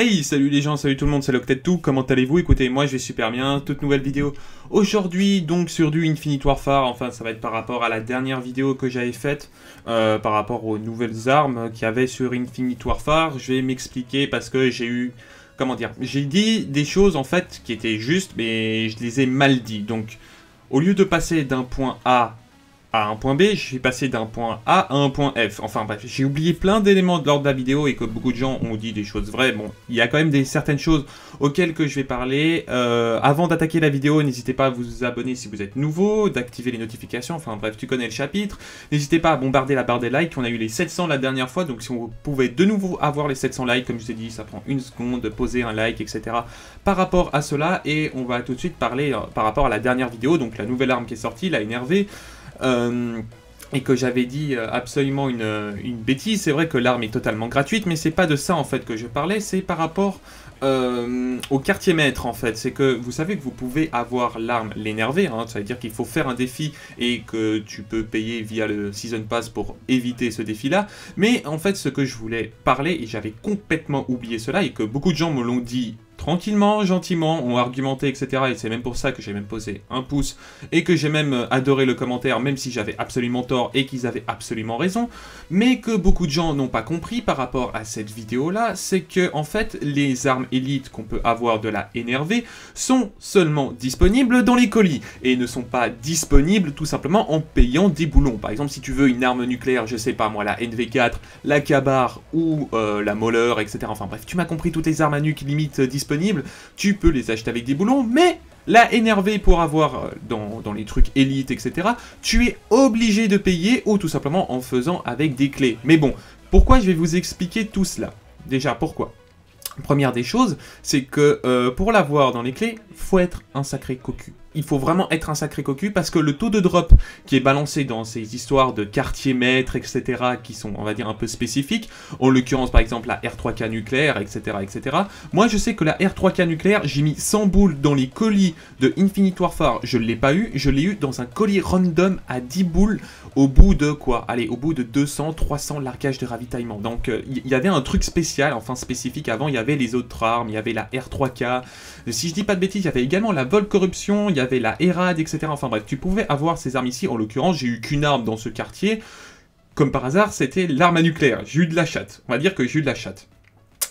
Hey, salut les gens, salut tout le monde, c'est loctet tout. comment allez-vous Écoutez, moi je vais super bien, toute nouvelle vidéo aujourd'hui, donc sur du Infinite Warfare, enfin ça va être par rapport à la dernière vidéo que j'avais faite, euh, par rapport aux nouvelles armes qu'il y avait sur Infinite Warfare, je vais m'expliquer parce que j'ai eu, comment dire, j'ai dit des choses en fait qui étaient justes, mais je les ai mal dit, donc au lieu de passer d'un point A à un point B, je suis passé d'un point A à un point F. Enfin bref, j'ai oublié plein d'éléments lors de la vidéo et que beaucoup de gens ont dit des choses vraies. Bon, il y a quand même des certaines choses auxquelles que je vais parler. Euh, avant d'attaquer la vidéo, n'hésitez pas à vous abonner si vous êtes nouveau, d'activer les notifications. Enfin bref, tu connais le chapitre. N'hésitez pas à bombarder la barre des likes. On a eu les 700 la dernière fois, donc si on pouvait de nouveau avoir les 700 likes, comme je t'ai dit, ça prend une seconde poser un like, etc. Par rapport à cela, et on va tout de suite parler euh, par rapport à la dernière vidéo, donc la nouvelle arme qui est sortie, la énervée. Euh, et que j'avais dit euh, absolument euh, une, bêtise. C'est vrai que l'arme est totalement gratuite, mais c'est pas de ça en fait que je parlais, c'est par rapport au quartier maître en fait. C'est que vous savez que vous pouvez avoir l'arme l'énerver, hein. ça veut dire qu'il faut faire un défi et que tu peux payer via le Season Pass pour éviter ce défi là. Mais en fait, ce que je voulais parler, et j'avais complètement oublié cela, et que beaucoup de gens me l'ont dit tranquillement, gentiment, ont argumenté, etc. Et c'est même pour ça que j'ai même posé un pouce et que j'ai même euh, adoré le commentaire, même si j'avais absolument tort et qu'ils avaient absolument raison. Mais que beaucoup de gens n'ont pas compris par rapport à cette vidéo-là, c'est que en fait, les armes élites qu'on peut avoir de la NRV sont seulement disponibles dans les colis et ne sont pas disponibles tout simplement en payant des boulons. Par exemple, si tu veux une arme nucléaire, je sais pas moi, la NV4, la Kabar ou euh, la Moller, etc. Enfin bref, tu m'as compris toutes les armes à nuque limite euh, disponibles tu peux les acheter avec des boulons, mais la énerver pour avoir euh, dans, les trucs élites, etc., tu es obligé de payer ou tout simplement en faisant avec des clés. Mais bon, pourquoi je vais vous expliquer tout cela Déjà, pourquoi Première des choses, c'est que euh, pour l'avoir dans les clés, faut être un sacré cocu il faut vraiment être un sacré cocu parce que le taux de drop qui est balancé dans ces histoires de quartier maître, etc., qui sont, on va dire, un peu spécifiques, en l'occurrence par exemple la R3K nucléaire, etc., etc. Moi, je sais que la R3K nucléaire, j'ai mis 100 boules dans les colis de Infinite Warfare, je ne l'ai pas eu, je l'ai eu dans un colis random à 10 boules au bout de quoi Allez, au bout de 200, 300 largages de ravitaillement. Donc, il euh, y, avait un truc spécial, enfin spécifique avant, il y avait les autres armes, il y avait la R3K, si je dis pas de bêtises, il y avait également la Vol Corruption, y avait la Hérade, e etc. Enfin bref, tu pouvais avoir ces armes ici. En l'occurrence, j'ai eu qu'une arme dans ce quartier. Comme par hasard, c'était l'arme à nucléaire. J'ai eu de la chatte. On va dire que j'ai eu de la chatte.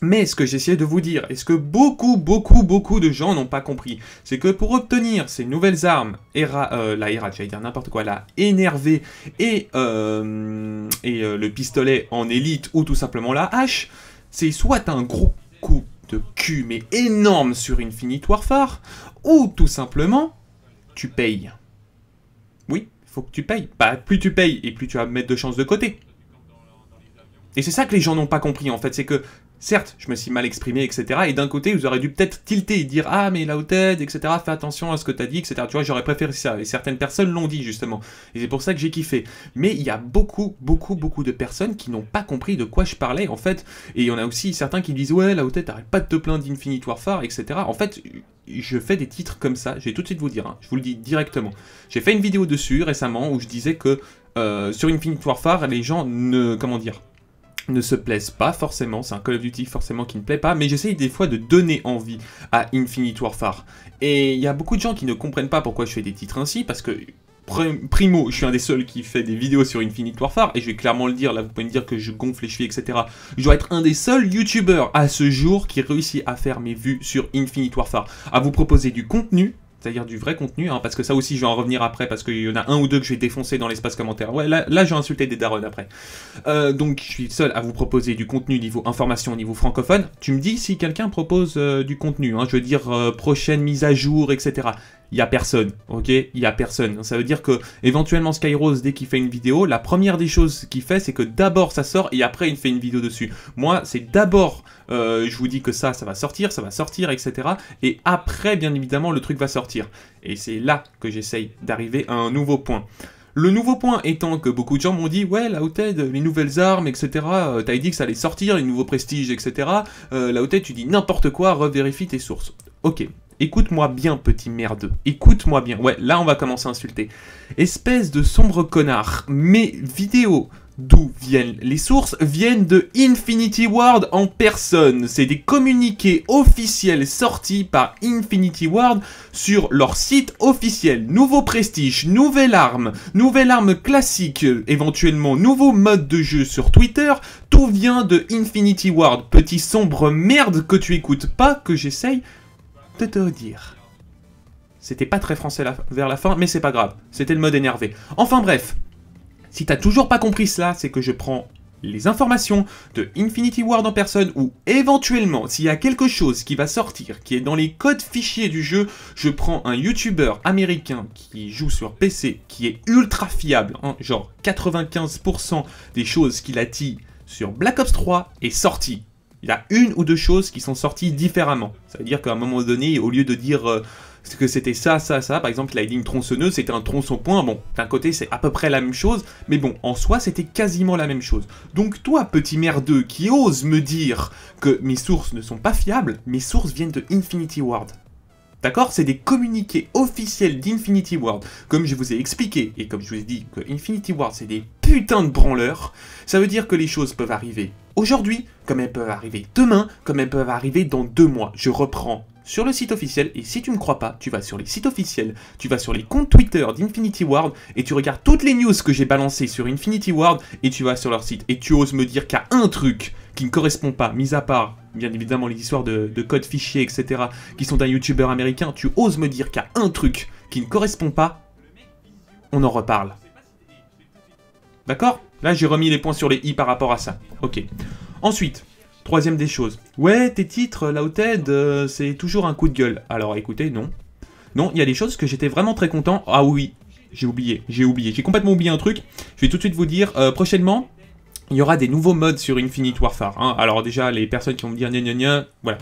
Mais ce que j'essayais de vous dire, et ce que beaucoup, beaucoup, beaucoup de gens n'ont pas compris, c'est que pour obtenir ces nouvelles armes, Era, euh, la Hérade, j'allais dire n'importe quoi, la énervé et, euh, et euh, le pistolet en élite ou tout simplement la hache, c'est soit un gros coup de cul mais énorme sur Infinite Warfare, ou tout simplement, tu payes. Oui, il faut que tu payes. Bah, plus tu payes et plus tu vas mettre de chances de côté. Et c'est ça que les gens n'ont pas compris en fait, c'est que Certes, je me suis mal exprimé, etc. Et d'un côté, vous auriez dû peut-être tilter et dire Ah, mais là etc. Fais attention à ce que t'as dit, etc. Tu vois, j'aurais préféré ça. Et certaines personnes l'ont dit, justement. Et c'est pour ça que j'ai kiffé. Mais il y a beaucoup, beaucoup, beaucoup de personnes qui n'ont pas compris de quoi je parlais, en fait. Et il y en a aussi certains qui disent Ouais, là haute t'arrêtes pas de te plaindre d'Infinite Warfare, etc. En fait, je fais des titres comme ça. Je vais tout de suite vous dire. Hein, je vous le dis directement. J'ai fait une vidéo dessus récemment où je disais que euh, sur Infinite Warfare, les gens ne. Comment dire ne se plaisent pas forcément, c'est un Call of Duty forcément qui ne plaît pas, mais j'essaye des fois de donner envie à Infinite Warfare. Et il y a beaucoup de gens qui ne comprennent pas pourquoi je fais des titres ainsi, parce que Primo, je suis un des seuls qui fait des vidéos sur Infinite Warfare, et je vais clairement le dire, là vous pouvez me dire que je gonfle les chevilles, etc. Je dois être un des seuls youtubeurs à ce jour qui réussit à faire mes vues sur Infinite Warfare, à vous proposer du contenu c'est-à-dire du vrai contenu, hein, parce que ça aussi je vais en revenir après, parce qu'il y en a un ou deux que je vais défoncer dans l'espace commentaire. Ouais, là, j'ai insulté des darons après. Euh, donc je suis seul à vous proposer du contenu niveau information, niveau francophone. Tu me dis si quelqu'un propose euh, du contenu, hein, je veux dire euh, prochaine mise à jour, etc il n'y a personne, ok Il n'y a personne. Ça veut dire que éventuellement Skyrose, dès qu'il fait une vidéo, la première des choses qu'il fait, c'est que d'abord ça sort et après il fait une vidéo dessus. Moi, c'est d'abord, euh, je vous dis que ça, ça va sortir, ça va sortir, etc. Et après, bien évidemment, le truc va sortir. Et c'est là que j'essaye d'arriver à un nouveau point. Le nouveau point étant que beaucoup de gens m'ont dit ouais la Outed, les nouvelles armes, etc. Euh, T'as dit que ça allait sortir, les nouveaux prestiges, etc. Là euh, la Outed, tu dis n'importe quoi, revérifie tes sources. Ok, Écoute-moi bien, petit merde. Écoute-moi bien. Ouais, là, on va commencer à insulter. Espèce de sombre connard. Mes vidéos d'où viennent les sources viennent de Infinity Ward en personne. C'est des communiqués officiels sortis par Infinity Ward sur leur site officiel. Nouveau prestige, nouvelle arme, nouvelle arme classique, éventuellement nouveau mode de jeu sur Twitter. Tout vient de Infinity Ward. Petit sombre merde que tu écoutes pas, que j'essaye de te dire. C'était pas très français vers la fin, mais c'est pas grave. C'était le mode énervé. Enfin bref, si t'as toujours pas compris cela, c'est que je prends les informations de Infinity Ward en personne ou éventuellement s'il y a quelque chose qui va sortir qui est dans les codes fichiers du jeu, je prends un youtubeur américain qui joue sur PC qui est ultra fiable, hein, genre 95% des choses qu'il a dit sur Black Ops 3 est sorti il y a une ou deux choses qui sont sorties différemment. Ça veut dire qu'à un moment donné, au lieu de dire euh, que c'était ça, ça, ça, par exemple, il a tronçonneuse, c'était un tronçon point. Bon, d'un côté, c'est à peu près la même chose, mais bon, en soi, c'était quasiment la même chose. Donc, toi, petit merdeux, qui ose me dire que mes sources ne sont pas fiables, mes sources viennent de Infinity Ward. D'accord C'est des communiqués officiels d'Infinity Ward. Comme je vous ai expliqué, et comme je vous ai dit que Infinity Ward, c'est des putains de branleurs, ça veut dire que les choses peuvent arriver aujourd'hui, comme elles peuvent arriver demain, comme elles peuvent arriver dans deux mois. Je reprends sur le site officiel et si tu me crois pas, tu vas sur les sites officiels, tu vas sur les comptes Twitter d'Infinity Ward et tu regardes toutes les news que j'ai balancées sur Infinity Ward et tu vas sur leur site et tu oses me dire qu'il y a un truc qui ne correspond pas, mis à part bien évidemment les histoires de, code codes fichiers, etc., qui sont d'un youtubeur américain, tu oses me dire qu'il y a un truc qui ne correspond pas, on en reparle. D'accord Là, j'ai remis les points sur les i par rapport à ça. Ok. Ensuite, troisième des choses. Ouais, tes titres, au Ted euh, c'est toujours un coup de gueule. Alors écoutez, non. Non, il y a des choses que j'étais vraiment très content. Ah oui, j'ai oublié, j'ai oublié. J'ai complètement oublié un truc. Je vais tout de suite vous dire, euh, prochainement, il y aura des nouveaux modes sur Infinite Warfare. Hein. Alors déjà, les personnes qui vont me dire gna gna gna, voilà,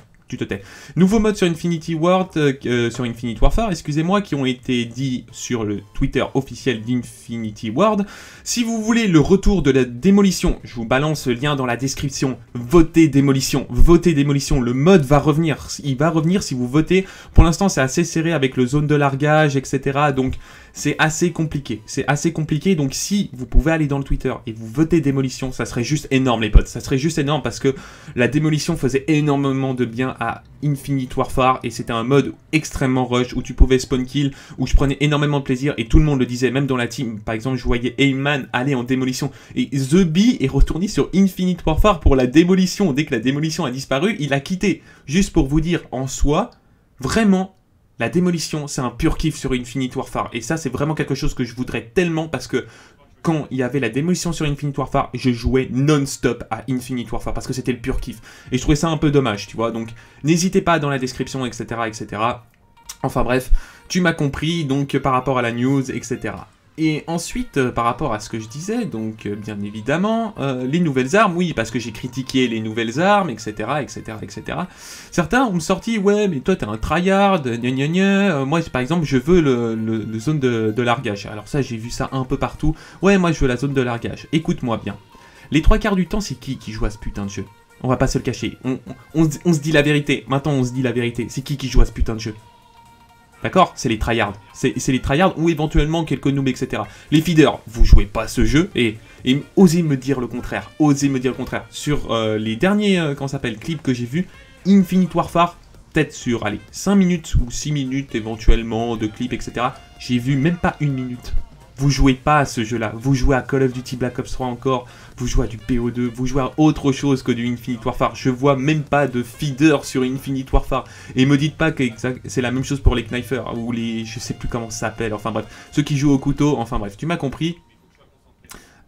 Nouveau te sur Infinity euh, euh, sur Warfare, excusez-moi, qui ont été dit sur le Twitter officiel d'Infinity World. Si vous voulez le retour de la démolition, je vous balance le lien dans la description. Votez démolition, votez démolition. Le mode va revenir, il va revenir si vous votez. Pour l'instant, c'est assez serré avec le zone de largage, etc. Donc c'est assez compliqué. C'est assez compliqué. Donc si vous pouvez aller dans le Twitter et vous votez démolition, ça serait juste énorme les potes. Ça serait juste énorme parce que la démolition faisait énormément de bien à Infinite Warfare et c'était un mode extrêmement rush où tu pouvais spawn kill, où je prenais énormément de plaisir et tout le monde le disait, même dans la team. Par exemple, je voyais Heyman aller en démolition et The Bee est retourné sur Infinite Warfare pour la démolition. Dès que la démolition a disparu, il a quitté. Juste pour vous dire, en soi, vraiment la démolition, c'est un pur kiff sur Infinite Warfare. Et ça, c'est vraiment quelque chose que je voudrais tellement parce que quand il y avait la démolition sur Infinite Warfare, je jouais non-stop à Infinite Warfare parce que c'était le pur kiff. Et je trouvais ça un peu dommage, tu vois. Donc, n'hésitez pas dans la description, etc., etc. Enfin bref, tu m'as compris, donc par rapport à la news, etc. Et ensuite, euh, par rapport à ce que je disais, donc euh, bien évidemment, euh, les nouvelles armes, oui, parce que j'ai critiqué les nouvelles armes, etc., etc., etc. Certains ont sorti, ouais, mais toi t'es un tryhard, gna gna gna, moi par exemple je veux le, zone de, largage. Alors ça, j'ai vu ça un peu partout, ouais, moi je veux la zone de largage. Écoute-moi bien, les trois quarts du temps, c'est qui qui joue à ce putain de jeu On va pas se le cacher, on se dit la vérité, maintenant on se dit la vérité, c'est qui qui joue à ce putain de jeu D'accord C'est les tryhards. C'est les tryhards ou éventuellement quelques noobs, etc. Les feeders, vous jouez pas ce jeu et, osez me dire le contraire. Osez me dire le contraire. Sur euh, les derniers, euh, s'appelle, clips que j'ai vus, Infinite Warfare, peut-être sur, allez, 5 minutes ou 6 minutes éventuellement de clips, etc. J'ai vu même pas une minute vous jouez pas à ce jeu-là. Vous jouez à Call of Duty Black Ops 3 encore. Vous jouez à du PO2. Vous jouez à autre chose que du Infinite Warfare. Je vois même pas de feeder sur Infinite Warfare. Et me dites pas que c'est la même chose pour les knifers ou les. Je sais plus comment ça s'appelle. Enfin bref. Ceux qui jouent au couteau. Enfin bref. Tu m'as compris.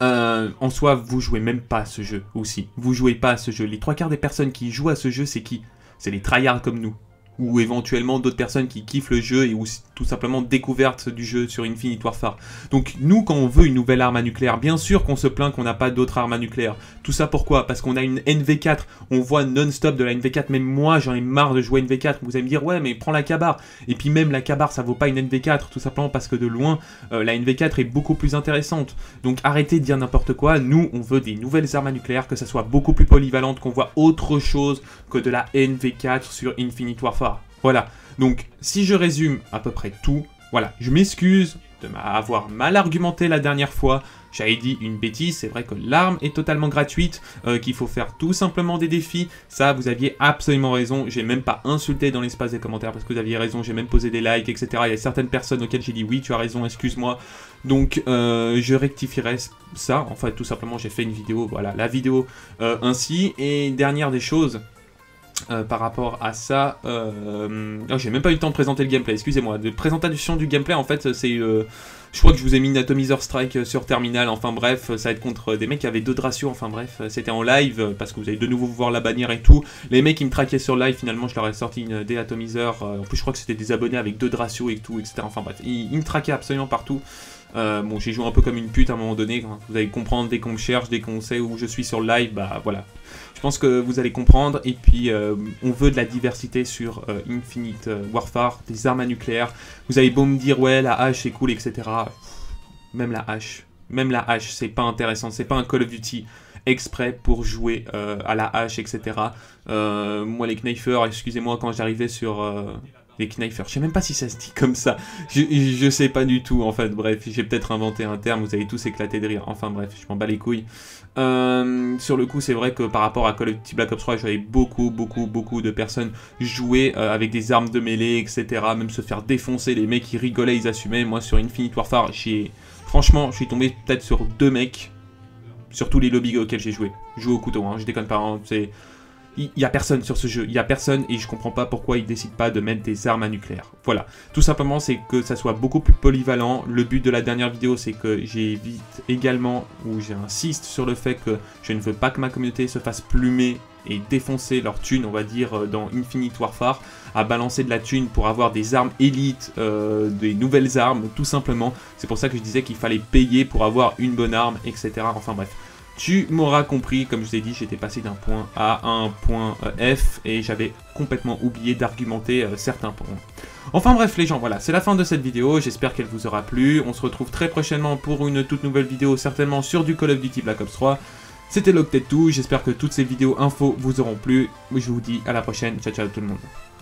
Euh, en soi, vous jouez même pas à ce jeu aussi. Vous jouez pas à ce jeu. Les trois quarts des personnes qui jouent à ce jeu, c'est qui C'est les tryhards comme nous ou éventuellement d'autres personnes qui kiffent le jeu et ou tout simplement découverte du jeu sur Infinite Warfare. Donc nous, quand on veut une nouvelle arme nucléaire, bien sûr qu'on se plaint qu'on n'a pas d'autres armes à nucléaire. Tout ça pourquoi Parce qu'on a une NV4, on voit non-stop de la NV4, même moi j'en ai marre de jouer NV4, vous allez me dire ouais mais prends la Kabar. Et puis même la Kabar ça vaut pas une NV4, tout simplement parce que de loin, euh, la NV4 est beaucoup plus intéressante. Donc arrêtez de dire n'importe quoi, nous on veut des nouvelles armes nucléaires que ça soit beaucoup plus polyvalente, qu'on voit autre chose que de la NV4 sur Infinite Warfare voilà. Donc, si je résume à peu près tout, voilà, je m'excuse de m'avoir mal argumenté la dernière fois. J'avais dit une bêtise, c'est vrai que l'arme est totalement gratuite, euh, qu'il faut faire tout simplement des défis. Ça, vous aviez absolument raison. J'ai même pas insulté dans l'espace des commentaires parce que vous aviez raison. J'ai même posé des likes, etc. Il y a certaines personnes auxquelles j'ai dit oui, tu as raison, excuse-moi. Donc, euh, je rectifierai ça. En fait, tout simplement, j'ai fait une vidéo, voilà, la vidéo euh, ainsi. Et dernière des choses, euh, par rapport à ça. Euh, oh, j'ai même pas eu le temps de présenter le gameplay, excusez-moi. De présentation du gameplay, en fait, c'est. Euh, je crois que je vous ai mis une Atomizer Strike sur Terminal, enfin bref, ça va être contre des mecs qui avaient deux ratios, enfin bref, c'était en live, parce que vous allez de nouveau voir la bannière et tout. Les mecs ils me traquaient sur live, finalement, je leur ai sorti une, des Atomizer. En plus, je crois que c'était des abonnés avec deux ratios et tout, etc. Enfin bref, ils, me traquaient absolument partout. bon, j'ai joué un peu comme une pute à un moment donné. Hein. Vous allez comprendre dès qu'on me cherche, dès qu'on sait où je suis sur live, bah voilà. Je pense que vous allez comprendre. Et puis, euh, on veut de la diversité sur euh, Infinite euh, Warfare, des armes à nucléaire. Vous avez beau me dire, ouais, la hache, est cool, etc. Même la hache, même la hache, c'est pas intéressant. C'est pas un Call of Duty exprès pour jouer à la hache, etc. moi, les knifers, excusez-moi, quand j'arrivais sur les knifers. Je sais même pas si ça se dit comme ça. Je, sais pas du tout, en fait. Bref, j'ai peut-être inventé un terme. Vous avez tous éclaté de rire. Enfin, bref, je m'en bats les couilles. Euh, sur le coup, c'est vrai que par rapport à Call of Duty Black Ops 3, j'avais beaucoup, beaucoup, beaucoup de personnes jouer euh, avec des armes de mêlée, etc. Même se faire défoncer. Les mecs, ils rigolaient, ils assumaient. Moi, sur Infinite Warfare, Franchement, je suis tombé peut-être sur deux mecs. Sur tous les lobbies auxquels j'ai joué. Joue au couteau, hein. Je déconne pas, hein, C'est il n'y a personne sur ce jeu, il n'y a personne et je comprends pas pourquoi ils décident pas de mettre des armes à nucléaire. Voilà, tout simplement c'est que ça soit beaucoup plus polyvalent. Le but de la dernière vidéo c'est que j'évite également ou j'insiste sur le fait que je ne veux pas que ma communauté se fasse plumer et défoncer leur thune, on va dire, euh, dans Infinite Warfare, à balancer de la thune pour avoir des armes élites, euh, des nouvelles armes, tout simplement. C'est pour ça que je disais qu'il fallait payer pour avoir une bonne arme, etc. Enfin bref. Tu m'auras compris, comme je ai dit, j'étais passé d'un point A à un point euh, F et j'avais complètement oublié d'argumenter euh, certains points. Enfin bref les gens, voilà, c'est la fin de cette vidéo, j'espère qu'elle vous aura plu. On se retrouve très prochainement pour une toute nouvelle vidéo, certainement sur du Call of Duty Black Ops 3. C'était Loctet tout, j'espère que toutes ces vidéos infos vous auront plu. Je vous dis à la prochaine, ciao ciao tout le monde.